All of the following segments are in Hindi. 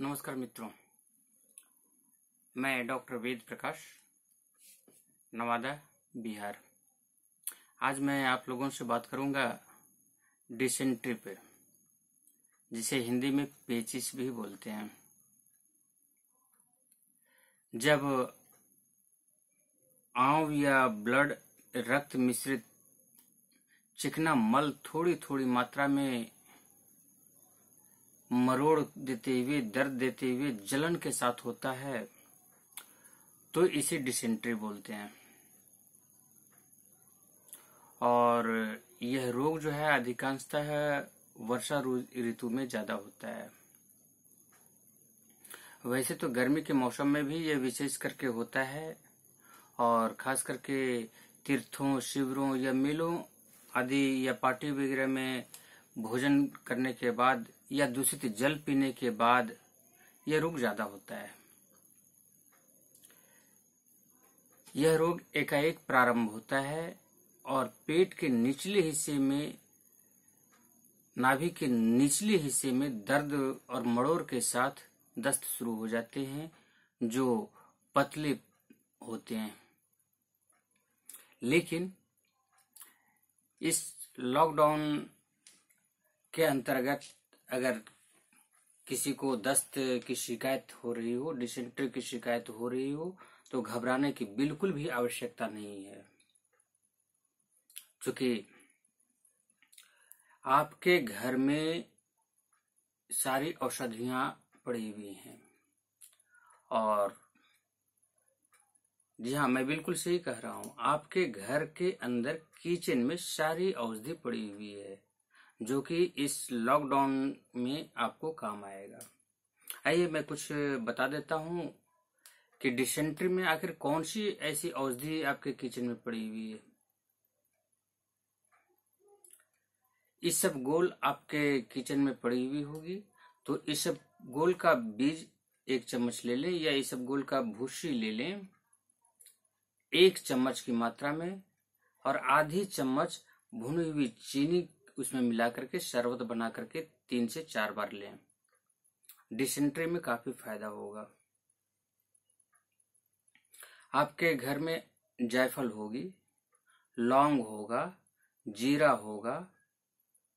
नमस्कार मित्रों मैं डॉक्टर वेद प्रकाश नवादा बिहार आज मैं आप लोगों से बात करूंगा डिसेंट्री पे जिसे हिंदी में पेचिस भी बोलते हैं जब आव या ब्लड रक्त मिश्रित चिकना मल थोड़ी थोड़ी मात्रा में मरोड़ देते हुए दर्द देते हुए जलन के साथ होता है तो इसे डिसेंट्री बोलते हैं और यह रोग जो है अधिकांशतः वर्षा ऋतु में ज्यादा होता है वैसे तो गर्मी के मौसम में भी यह विशेष करके होता है और खास करके तीर्थों शिविरों या मेलों आदि या पार्टी वगैरह में भोजन करने के बाद या दूषित जल पीने के बाद यह रोग ज्यादा होता है यह रोग एकाएक प्रारंभ होता है और पेट के निचले हिस्से में नाभि के निचले हिस्से में दर्द और मड़ोर के साथ दस्त शुरू हो जाते हैं जो पतले होते हैं लेकिन इस लॉकडाउन के अंतर्गत अगर किसी को दस्त की शिकायत हो रही हो डिसेंट्री की शिकायत हो रही हो तो घबराने की बिल्कुल भी आवश्यकता नहीं है चूंकि आपके घर में सारी औषधियां पड़ी हुई हैं और जी हाँ मैं बिल्कुल सही कह रहा हूं आपके घर के अंदर किचन में सारी औषधि पड़ी हुई है जो कि इस लॉकडाउन में आपको काम आएगा आइए मैं कुछ बता देता हूँ कि डिसेंट्री में आखिर कौन सी ऐसी औषधि आपके किचन में पड़ी हुई है इस सब गोल आपके किचन में पड़ी हुई होगी तो इस सब गोल का बीज एक चम्मच ले लें या इस सब गोल का भूसी ले लें एक चम्मच की मात्रा में और आधी चम्मच भुनी हुई चीनी उसमें मिला करके शरबत बना करके तीन से चार बार लें डिसेंट्री में काफी फायदा होगा आपके घर में जायफल होगी लौंग होगा जीरा होगा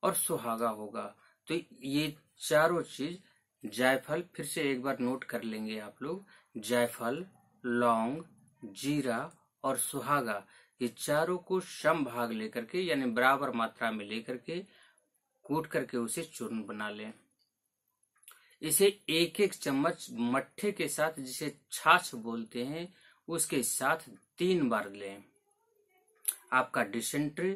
और सुहागा होगा तो ये चारों चीज जायफल फिर से एक बार नोट कर लेंगे आप लोग जायफल लौंग जीरा और सुहागा ये चारों को सम भाग लेकर के यानी बराबर मात्रा में लेकर के कूट करके उसे चूर्ण बना लें इसे एक एक चम्मच मट्ठे के साथ जिसे छाछ बोलते हैं उसके साथ तीन बार लें आपका डिसेंट्री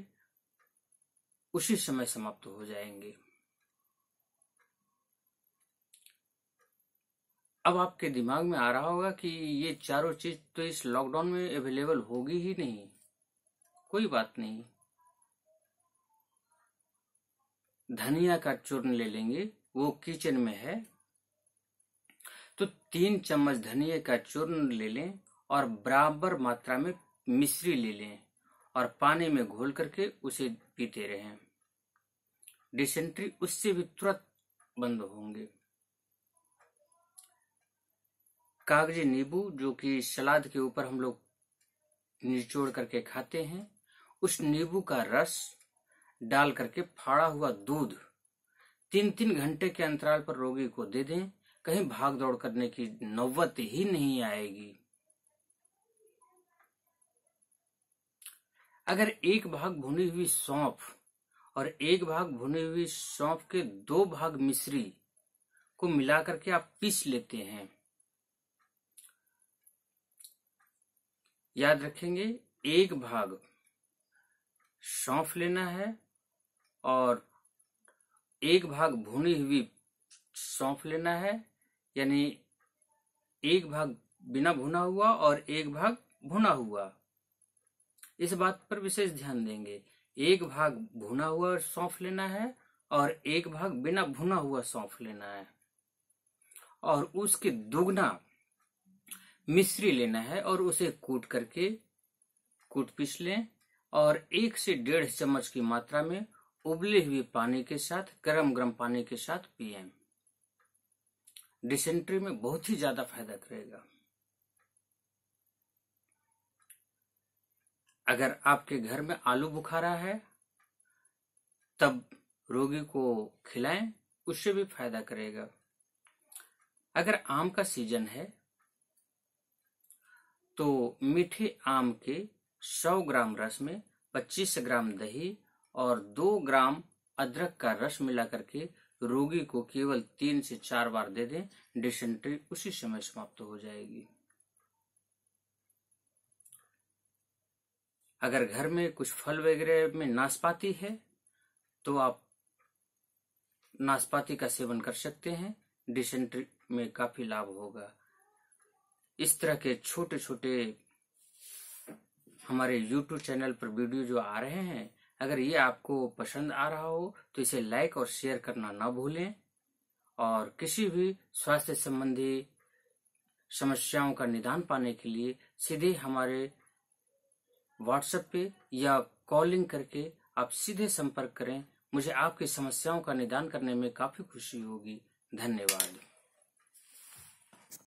उसी समय समाप्त हो जाएंगे अब आपके दिमाग में आ रहा होगा कि ये चारों चीज तो इस लॉकडाउन में अवेलेबल होगी ही नहीं कोई बात नहीं धनिया का चूर्ण ले लेंगे वो किचन में है तो तीन चम्मच धनिया का चूर्ण ले लें और बराबर मात्रा में मिश्री ले लें और पानी में घोल करके उसे पीते रहें डिसेंट्री उससे भी तुरंत बंद होंगे कागजी नींबू जो कि सलाद के ऊपर हम लोग निचोड़ करके खाते हैं कुछ नींबू का रस डाल करके फाड़ा हुआ दूध तीन तीन घंटे के अंतराल पर रोगी को दे दें कहीं भाग दौड़ करने की नौबत ही नहीं आएगी अगर एक भाग भुनी हुई सौंफ और एक भाग भुनी हुई सौंफ के दो भाग मिश्री को मिलाकर के आप पीस लेते हैं याद रखेंगे एक भाग सौंफ लेना है और एक भाग भुनी हुई सौंफ लेना है यानी एक भाग बिना भुना हुआ और एक भाग भुना हुआ इस बात पर विशेष ध्यान देंगे एक भाग भुना हुआ सौंफ लेना है और एक भाग बिना भुना हुआ सौंफ लेना है और उसके दुगना मिश्री लेना है और उसे कूट करके कूट पीस लें और एक से डेढ़ चम्मच की मात्रा में उबले हुए पानी के साथ गर्म गर्म पानी के साथ पिए डिसेंट्री में बहुत ही ज्यादा फायदा करेगा अगर आपके घर में आलू बुखारा है तब रोगी को खिलाएं उससे भी फायदा करेगा अगर आम का सीजन है तो मीठे आम के सौ ग्राम रस में पच्चीस ग्राम दही और दो ग्राम अदरक का रस मिलाकर के रोगी को केवल तीन से चार बार दे दें डिसेंट्री उसी समय समाप्त हो जाएगी अगर घर में कुछ फल वगैरह में नाशपाती है तो आप नाशपाती का सेवन कर सकते हैं डिसेंट्री में काफी लाभ होगा इस तरह के छोटे छोटे हमारे YouTube चैनल पर वीडियो जो आ रहे हैं अगर ये आपको पसंद आ रहा हो तो इसे लाइक और शेयर करना ना भूलें और किसी भी स्वास्थ्य संबंधी समस्याओं का निदान पाने के लिए सीधे हमारे व्हाट्सएप पे या कॉलिंग करके आप सीधे संपर्क करें मुझे आपकी समस्याओं का निदान करने में काफी खुशी होगी धन्यवाद